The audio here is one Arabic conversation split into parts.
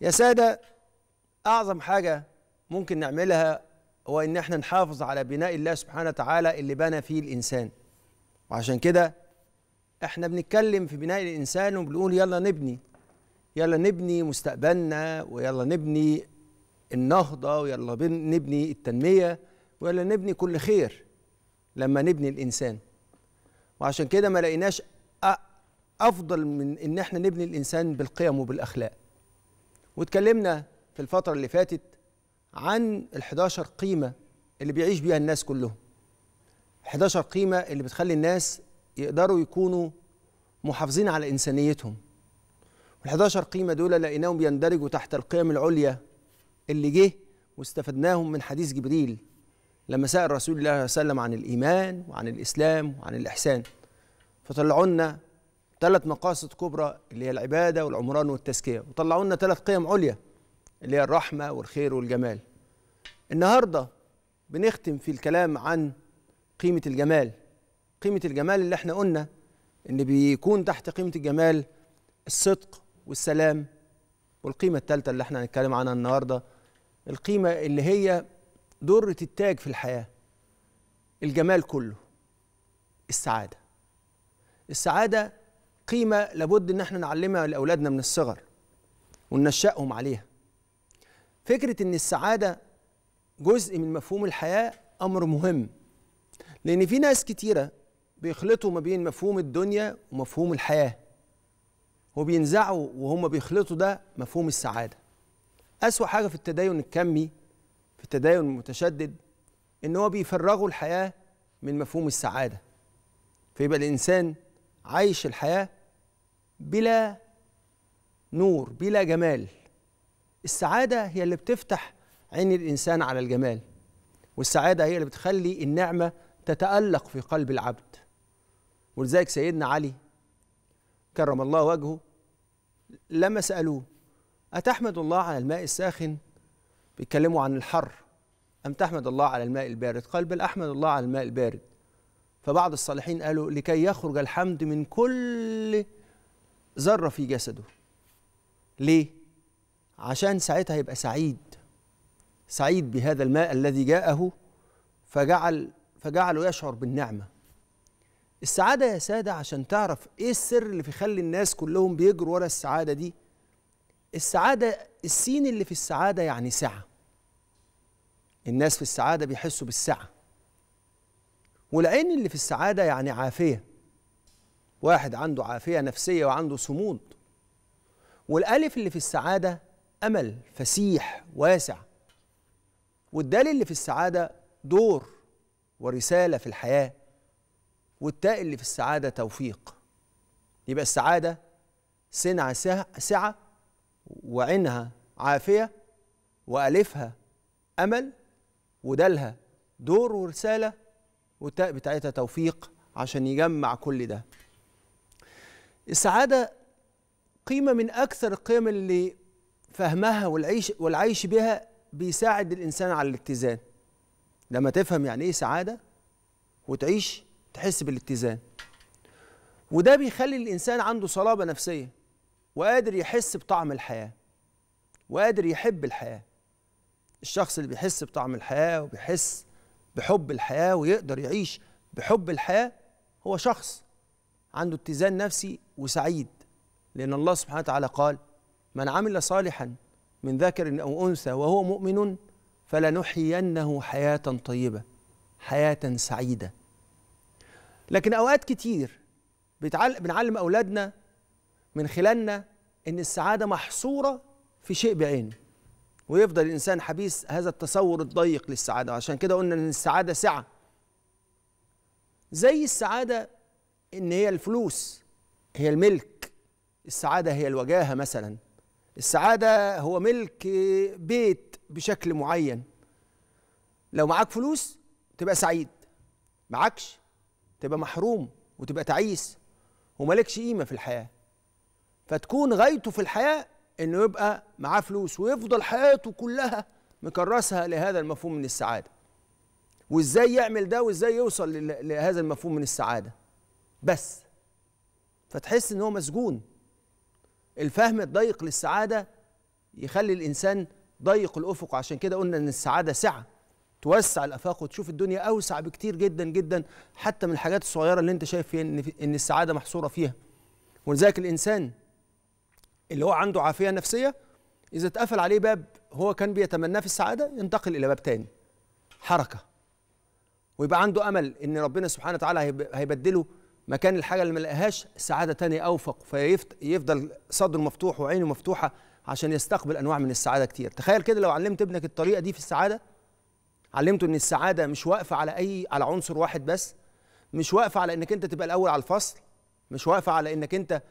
يا سادة أعظم حاجة ممكن نعملها هو إن احنا نحافظ على بناء الله سبحانه وتعالى اللي بنى فيه الإنسان وعشان كده احنا بنتكلم في بناء الإنسان وبنقول يلا نبني يلا نبني مستقبلنا ويلا نبني النهضة ويلا نبني التنمية ويلا نبني كل خير لما نبني الإنسان وعشان كده ما لقيناش أفضل من إن احنا نبني الإنسان بالقيم وبالأخلاق واتكلمنا في الفترة اللي فاتت عن ال 11 قيمة اللي بيعيش بيها الناس كلهم 11 قيمة اللي بتخلي الناس يقدروا يكونوا محافظين على إنسانيتهم وال11 قيمة دول لقيناهم بيندرجوا تحت القيم العليا اللي جه واستفدناهم من حديث جبريل لما سأل رسول الله صلى الله عليه وسلم عن الإيمان وعن الإسلام وعن الإحسان فطلعوا لنا ثلاث مقاصد كبرى اللي هي العبادة والعمران والتزكية وطلعوا لنا ثلاث قيم عليا اللي هي الرحمة والخير والجمال النهاردة بنختم في الكلام عن قيمة الجمال قيمة الجمال اللي احنا قلنا ان بيكون تحت قيمة الجمال الصدق والسلام والقيمة الثالثة اللي احنا هنتكلم عنها النهاردة القيمة اللي هي درة التاج في الحياة الجمال كله السعادة السعادة قيمه لابد ان احنا نعلمها لاولادنا من الصغر وننشأهم عليها فكره ان السعاده جزء من مفهوم الحياه امر مهم لان في ناس كتيره بيخلطوا ما بين مفهوم الدنيا ومفهوم الحياه وبينزعوا وهم بيخلطوا ده مفهوم السعاده اسوا حاجه في التدين الكمي في التدين المتشدد ان هو بيفرغوا الحياه من مفهوم السعاده فيبقى الانسان عايش الحياه بلا نور بلا جمال السعادة هي اللي بتفتح عين الإنسان على الجمال والسعادة هي اللي بتخلي النعمة تتألق في قلب العبد ولذلك سيدنا علي كرم الله وجهه لما سألوه أتحمد الله على الماء الساخن بيتكلموا عن الحر أم تحمد الله على الماء البارد قال بل أحمد الله على الماء البارد فبعض الصالحين قالوا لكي يخرج الحمد من كل ذرة في جسده ليه؟ عشان ساعتها يبقى سعيد سعيد بهذا الماء الذي جاءه فجعل فجعله يشعر بالنعمة السعادة يا سادة عشان تعرف ايه السر اللي في خلي الناس كلهم بيجروا ورا السعادة دي السعادة السين اللي في السعادة يعني سعة الناس في السعادة بيحسوا بالسعة والعين اللي في السعادة يعني عافية واحد عنده عافية نفسية وعنده صمود والألف اللي في السعادة أمل فسيح واسع والدال اللي في السعادة دور ورسالة في الحياة والتاء اللي في السعادة توفيق يبقى السعادة سنعة سعة وعينها عافية وألفها أمل ودالها دور ورسالة والتاء بتاعتها توفيق عشان يجمع كل ده السعادة قيمة من أكثر القيم اللي فهمها والعيش والعيش بها بيساعد الإنسان على الاتزان لما تفهم يعني إيه سعادة وتعيش تحس بالاتزان وده بيخلي الإنسان عنده صلابة نفسية وقادر يحس بطعم الحياة وقادر يحب الحياة الشخص اللي بيحس بطعم الحياة وبيحس بحب الحياة ويقدر يعيش بحب الحياة هو شخص عنده اتزان نفسي وسعيد لأن الله سبحانه وتعالى قال من عمل صالحا من ذكر أو أنثى وهو مؤمن فلنحيينه حياة طيبة حياة سعيدة لكن أوقات كتير بنعلم أولادنا من خلالنا إن السعادة محصورة في شيء بعينه ويفضل الإنسان حبيس هذا التصور الضيق للسعادة عشان كده قلنا إن السعادة سعة زي السعادة ان هي الفلوس هي الملك السعاده هي الوجاهه مثلا السعاده هو ملك بيت بشكل معين لو معاك فلوس تبقى سعيد معكش تبقى محروم وتبقى تعيس ومالكش قيمه في الحياه فتكون غايته في الحياه انه يبقى معاه فلوس ويفضل حياته كلها مكرسها لهذا المفهوم من السعاده وازاي يعمل ده وازاي يوصل لهذا المفهوم من السعاده بس فتحس ان هو مسجون الفهم الضيق للسعاده يخلي الانسان ضيق الافق عشان كده قلنا ان السعاده سعه توسع الافاق وتشوف الدنيا اوسع بكتير جدا جدا حتى من الحاجات الصغيره اللي انت شايف فيها ان ان السعاده محصوره فيها ولذلك الانسان اللي هو عنده عافيه نفسيه اذا اتقفل عليه باب هو كان بيتمناه في السعاده ينتقل الى باب تاني حركه ويبقى عنده امل ان ربنا سبحانه وتعالى هيبدله مكان الحاجه اللي ما لقاهاش سعاده تانية اوفق فيفضل صدره مفتوح وعينه مفتوحه عشان يستقبل انواع من السعاده كتير تخيل كده لو علمت ابنك الطريقه دي في السعاده علمته ان السعاده مش واقفه على اي على عنصر واحد بس مش واقفه على انك انت تبقى الاول على الفصل مش واقفه على انك انت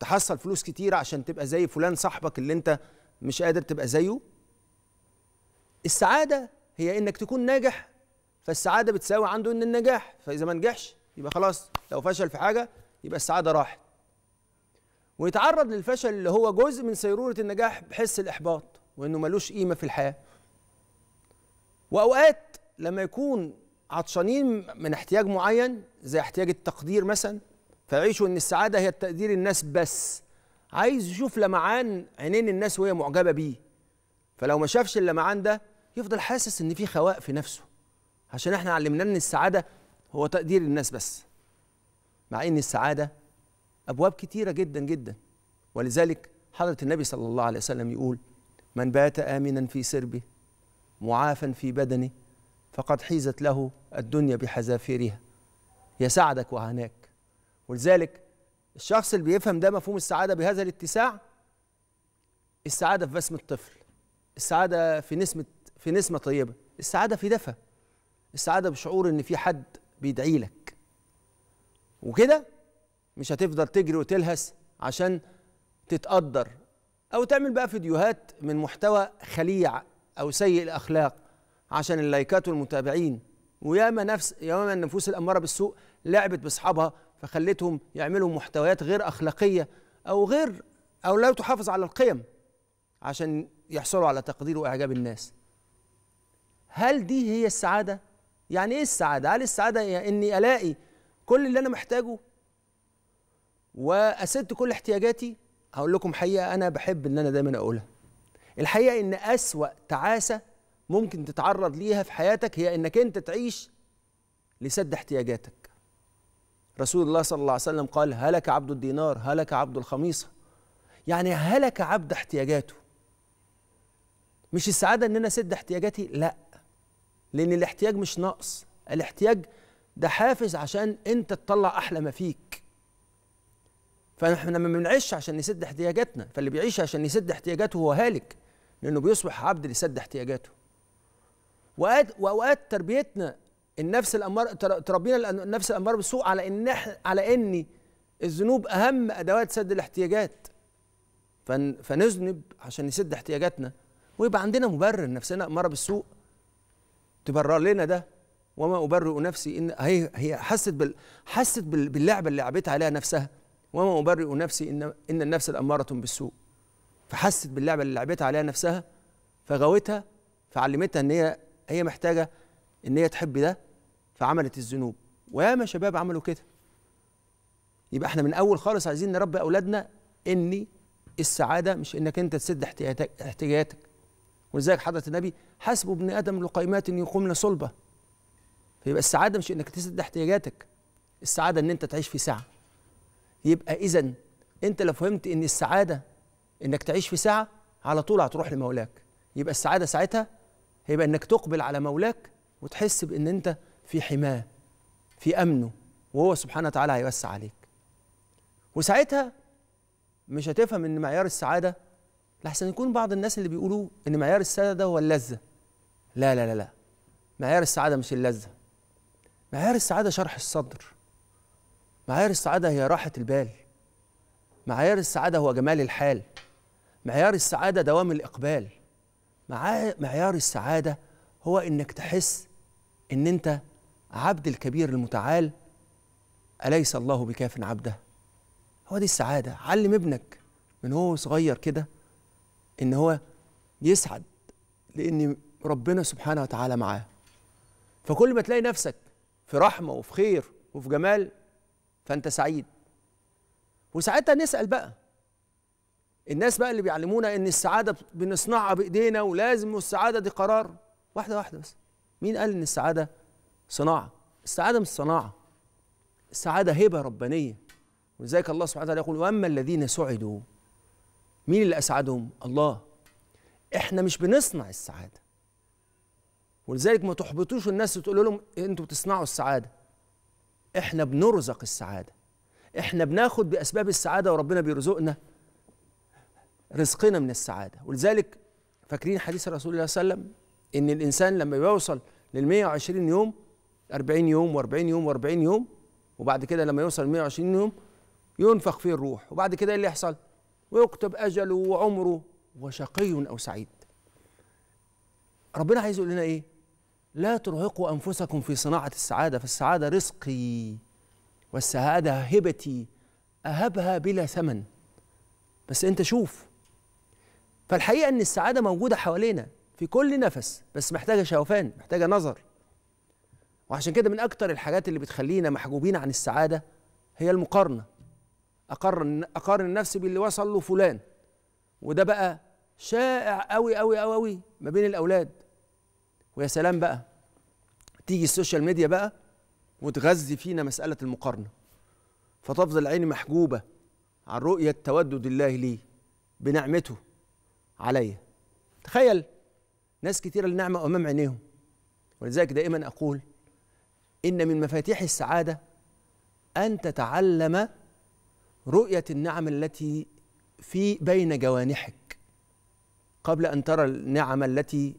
تحصل فلوس كتير عشان تبقى زي فلان صاحبك اللي انت مش قادر تبقى زيه السعاده هي انك تكون ناجح فالسعاده بتساوي عنده ان النجاح فاذا ما نجحش يبقى خلاص لو فشل في حاجه يبقى السعاده راحت ويتعرض للفشل اللي هو جزء من سيروره النجاح بحس الاحباط وانه ملوش قيمه في الحياه واوقات لما يكون عطشانين من احتياج معين زي احتياج التقدير مثلا فيعيشوا ان السعاده هي تقدير الناس بس عايز يشوف لمعان عينين الناس وهي معجبه بيه فلو ما شافش اللمعان ده يفضل حاسس ان في خواء في نفسه عشان احنا علمناه ان السعاده هو تقدير الناس بس مع ان السعاده ابواب كتيره جدا جدا ولذلك حضره النبي صلى الله عليه وسلم يقول من بات امنا في سربه معافا في بدنه فقد حيزت له الدنيا بحذافيرها يا سعدك وهناك ولذلك الشخص اللي بيفهم ده مفهوم السعاده بهذا الاتساع السعاده في بسمه طفل السعاده في نسمه في نسمه طيبه السعاده في دفى السعاده بشعور ان في حد بيدعي لك وكده مش هتفضل تجري وتلهس عشان تتقدر او تعمل بقى فيديوهات من محتوى خليع او سيء الاخلاق عشان اللايكات والمتابعين وياما نفس ياما النفوس الاماره بالسوء لعبت باصحابها فخلتهم يعملوا محتويات غير اخلاقيه او غير او لا تحافظ على القيم عشان يحصلوا على تقدير واعجاب الناس هل دي هي السعاده يعني ايه السعاده هل السعاده هي إيه؟ اني الاقي كل اللي انا محتاجه واسد كل احتياجاتي هقول لكم حقيقه انا بحب ان انا دايما اقولها الحقيقه ان اسوا تعاسه ممكن تتعرض ليها في حياتك هي انك انت تعيش لسد احتياجاتك رسول الله صلى الله عليه وسلم قال هلك عبد الدينار هلك عبد الخميصه يعني هلك عبد احتياجاته مش السعاده ان انا اسد احتياجاتي لا لأن الاحتياج مش نقص الاحتياج ده حافز عشان أنت تطلع أحلى ما فيك فاحنا ما بنعيش عشان نسد احتياجاتنا فاللي بيعيش عشان يسد احتياجاته هو هالك لأنه بيصبح عبد لسد احتياجاته وأوقات تربيتنا النفس الامار تربينا النفس الأمارة بالسوء على إن على إن الذنوب أهم أدوات سد الاحتياجات فنذنب عشان نسد احتياجاتنا ويبقى عندنا مبرر نفسنا اماره بالسوء تبرر لنا ده وما ابرئ نفسي ان هي هي حست بال حست باللعبه اللي لعبتها عليها نفسها وما ابرئ نفسي ان ان النفس الاماره بالسوء فحست باللعبه اللي لعبتها عليها نفسها فغوتها فعلمتها ان هي هي محتاجه ان هي تحب ده فعملت الذنوب وياما شباب عملوا كده يبقى احنا من اول خالص عايزين نربي اولادنا اني السعاده مش انك انت تسد احتياجاتك ولذلك حضرة النبي حسب ابن آدم لقيمات يقومن صلبة فيبقى السعادة مش إنك تسد احتياجاتك السعادة إن أنت تعيش في سعة يبقى إذا أنت لو فهمت إن السعادة إنك تعيش في سعة على طول هتروح لمولاك يبقى السعادة ساعتها هيبقى إنك تقبل على مولاك وتحس بإن أنت في حماه في أمنه وهو سبحانه وتعالى هيوسع عليك وساعتها مش هتفهم إن معيار السعادة لحسن يكون بعض الناس اللي بيقولوا ان معيار السعاده ده هو اللذه لا لا لا لا معيار السعاده مش اللذه معيار السعاده شرح الصدر معيار السعاده هي راحه البال معيار السعاده هو جمال الحال معيار السعاده دوام الاقبال معيار السعاده هو انك تحس ان انت عبد الكبير المتعال اليس الله بكاف عبده هو دي السعاده علم ابنك من هو صغير كده ان هو يسعد لان ربنا سبحانه وتعالى معاه فكل ما تلاقي نفسك في رحمه وفي خير وفي جمال فانت سعيد وساعتها نسال بقى الناس بقى اللي بيعلمونا ان السعاده بنصنعها بايدينا ولازم والسعاده دي قرار واحده واحده بس مين قال ان السعاده صناعه السعاده مش صناعه السعاده هبه ربانيه ولذلك الله سبحانه وتعالى يقول واما الذين سعدوا مين اللي أسعدهم؟ الله إحنا مش بنصنع السعادة ولذلك ما تحبطوش الناس وتقولوا لهم أنتوا بتصنعوا السعادة إحنا بنرزق السعادة إحنا بناخد بأسباب السعادة وربنا بيرزقنا رزقنا من السعادة ولذلك فاكرين حديث الرسول صلى الله عليه وسلم إن الإنسان لما بيوصل لل 120 يوم 40 يوم و40 يوم و40 يوم وبعد كده لما يوصل 120 يوم ينفخ فيه الروح وبعد كده ايه اللي يحصل؟ ويكتب أجله وعمره وشقي أو سعيد ربنا عايز يقول لنا إيه لا ترهقوا أنفسكم في صناعة السعادة فالسعادة رزقي والسعادة هبتي أهبها بلا ثمن بس أنت شوف فالحقيقة أن السعادة موجودة حوالينا في كل نفس بس محتاجة شوفان محتاجة نظر وعشان كده من أكتر الحاجات اللي بتخلينا محجوبين عن السعادة هي المقارنة اقارن اقارن نفسي باللي وصل له فلان وده بقى شائع قوي قوي قوي ما بين الاولاد ويا سلام بقى تيجي السوشيال ميديا بقى وتغذي فينا مساله المقارنه فتفضل عيني محجوبه عن رؤيه تودد الله لي بنعمته عليا تخيل ناس كثيره النعمه امام عينيهم ولذلك دائما اقول ان من مفاتيح السعاده ان تتعلم رؤية النعم التي في بين جوانحك قبل أن ترى النعم التي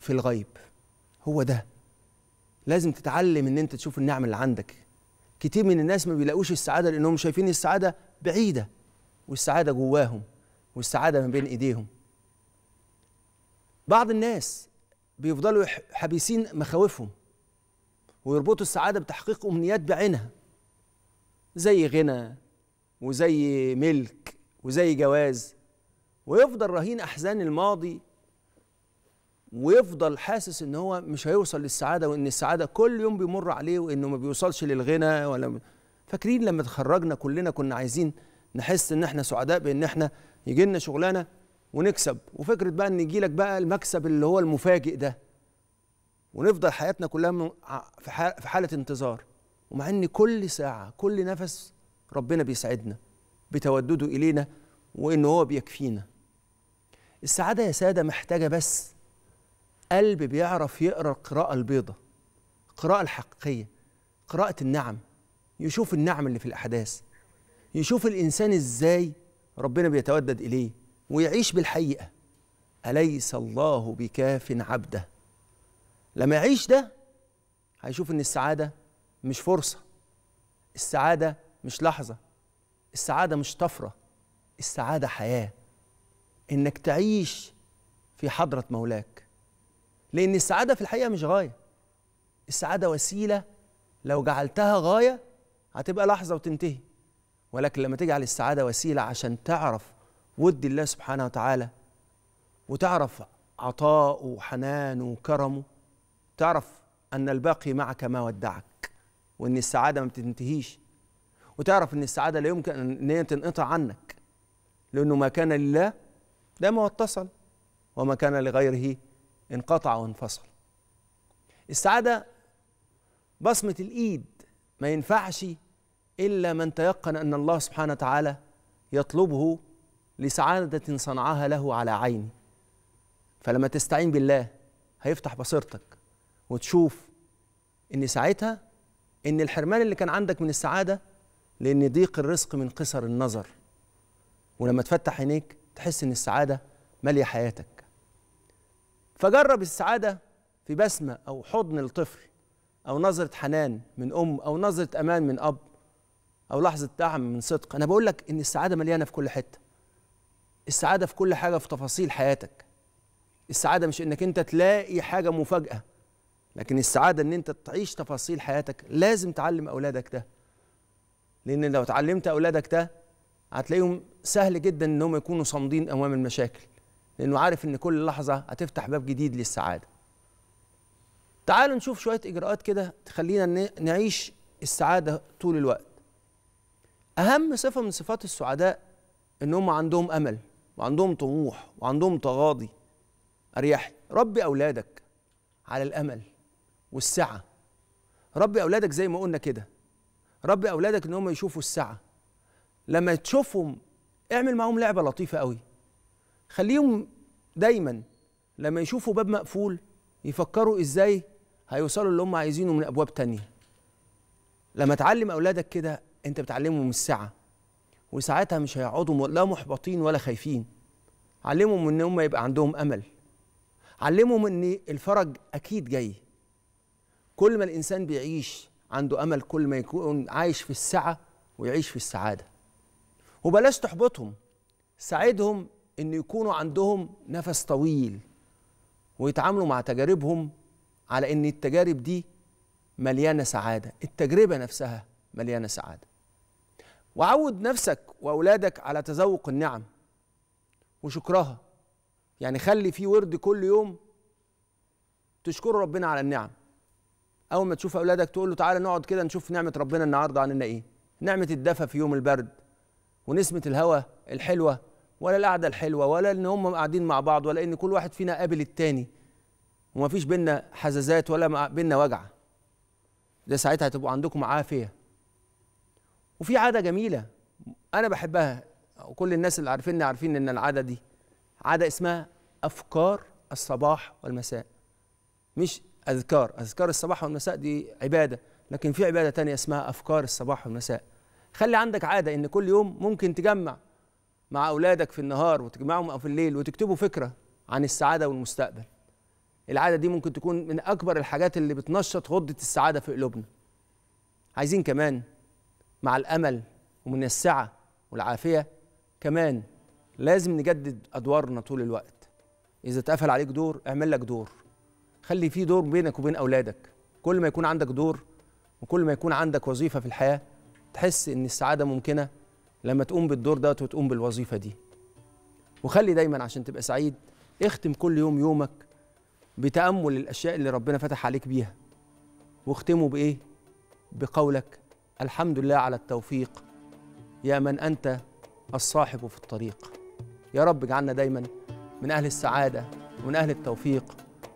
في الغيب هو ده لازم تتعلم ان انت تشوف النعم اللي عندك كتير من الناس ما بيلاقوش السعاده لانهم شايفين السعاده بعيده والسعاده جواهم والسعاده ما بين ايديهم بعض الناس بيفضلوا حبيسين مخاوفهم ويربطوا السعاده بتحقيق امنيات بعينها زي غنى وزي ملك وزي جواز ويفضل رهين احزان الماضي ويفضل حاسس ان هو مش هيوصل للسعاده وان السعاده كل يوم بيمر عليه وانه ما بيوصلش للغنى ولا فاكرين لما تخرجنا كلنا كنا عايزين نحس ان احنا سعداء بان احنا يجي لنا شغلانه ونكسب وفكره بقى ان يجي لك بقى المكسب اللي هو المفاجئ ده ونفضل حياتنا كلها في حاله انتظار ومع ان كل ساعه كل نفس ربنا بيسعدنا بتودده إلينا وإن هو بيكفينا السعادة يا سادة محتاجة بس قلب بيعرف يقرأ القراءة البيضة القراءة الحقيقية قراءة النعم يشوف النعم اللي في الأحداث يشوف الإنسان إزاي ربنا بيتودد إليه ويعيش بالحقيقة أليس الله بكاف عبده لما يعيش ده هيشوف إن السعادة مش فرصة السعادة مش لحظه السعاده مش طفره السعاده حياه انك تعيش في حضره مولاك لان السعاده في الحقيقه مش غايه السعاده وسيله لو جعلتها غايه هتبقى لحظه وتنتهي ولكن لما تجعل السعاده وسيله عشان تعرف ود الله سبحانه وتعالى وتعرف عطاءه وحنانه وكرمه تعرف ان الباقي معك ما ودعك وان السعاده ما بتنتهيش وتعرف ان السعاده لا يمكن ان هي تنقطع عنك لانه ما كان لله دام واتصل وما كان لغيره انقطع وانفصل السعاده بصمه الايد ما ينفعش الا من تيقن ان الله سبحانه وتعالى يطلبه لسعاده صنعها له على عينه فلما تستعين بالله هيفتح بصيرتك وتشوف ان ساعتها ان الحرمان اللي كان عندك من السعاده لأن ضيق الرزق من قصر النظر ولما تفتح عينيك تحس إن السعادة مالية حياتك فجرب السعادة في بسمة أو حضن الطفل أو نظرة حنان من أم أو نظرة أمان من أب أو لحظة دعم من صدق أنا بقول لك إن السعادة مليانة في كل حتة السعادة في كل حاجة في تفاصيل حياتك السعادة مش إنك أنت تلاقي حاجة مفاجأة لكن السعادة إن أنت تعيش تفاصيل حياتك لازم تعلم أولادك ده لان لو اتعلمت اولادك ده هتلاقيهم سهل جدا انهم يكونوا صامدين امام المشاكل لانه عارف ان كل لحظه هتفتح باب جديد للسعاده تعالوا نشوف شويه اجراءات كده تخلينا نعيش السعاده طول الوقت اهم صفه من صفات السعداء ان هم عندهم امل وعندهم طموح وعندهم تغاضي اريح ربي اولادك على الامل والسعه ربي اولادك زي ما قلنا كده ربي اولادك ان هم يشوفوا السعه لما تشوفهم اعمل معاهم لعبه لطيفه قوي خليهم دايما لما يشوفوا باب مقفول يفكروا ازاي هيوصلوا اللي هم عايزينه من ابواب تانية لما تعلم اولادك كده انت بتعلمهم السعه وساعتها مش هيقعدوا لا محبطين ولا خايفين علمهم ان هم يبقى عندهم امل علمهم ان الفرج اكيد جاي كل ما الانسان بيعيش عنده امل كل ما يكون عايش في السعه ويعيش في السعاده وبلاش تحبطهم ساعدهم ان يكونوا عندهم نفس طويل ويتعاملوا مع تجاربهم على ان التجارب دي مليانه سعاده التجربه نفسها مليانه سعاده وعود نفسك واولادك على تذوق النعم وشكرها يعني خلي في ورد كل يوم تشكر ربنا على النعم اول ما تشوف اولادك تقول له تعالى نقعد كده نشوف نعمه ربنا النهارده علينا ايه نعمه الدفى في يوم البرد ونسمه الهواء الحلوه ولا القعده الحلوه ولا ان هم قاعدين مع بعض ولا ان كل واحد فينا قابل التاني وما فيش بينا حزازات ولا بينا وجع ده ساعتها هتبقوا عندكم عافيه وفي عاده جميله انا بحبها وكل الناس اللي عارفيني عارفين ان العاده دي عاده اسمها افكار الصباح والمساء مش اذكار اذكار الصباح والمساء دي عباده لكن في عباده تانية اسمها افكار الصباح والمساء خلي عندك عاده ان كل يوم ممكن تجمع مع اولادك في النهار وتجمعهم في الليل وتكتبوا فكره عن السعاده والمستقبل العاده دي ممكن تكون من اكبر الحاجات اللي بتنشط غده السعاده في قلوبنا عايزين كمان مع الامل ومن السعه والعافيه كمان لازم نجدد ادوارنا طول الوقت اذا اتقفل عليك دور اعمل لك دور خلي في دور بينك وبين اولادك كل ما يكون عندك دور وكل ما يكون عندك وظيفه في الحياه تحس ان السعاده ممكنه لما تقوم بالدور ده وتقوم بالوظيفه دي وخلي دايما عشان تبقى سعيد اختم كل يوم يومك بتامل الاشياء اللي ربنا فتح عليك بيها واختمه بايه بقولك الحمد لله على التوفيق يا من انت الصاحب في الطريق يا رب اجعلنا دايما من اهل السعاده ومن اهل التوفيق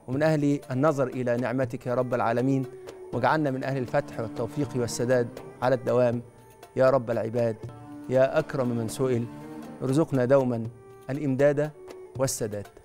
ومن أهل النظر إلى نعمتك يا رب العالمين واجعلنا من أهل الفتح والتوفيق والسداد على الدوام يا رب العباد يا أكرم من سئل ارزقنا دوما الإمداد والسداد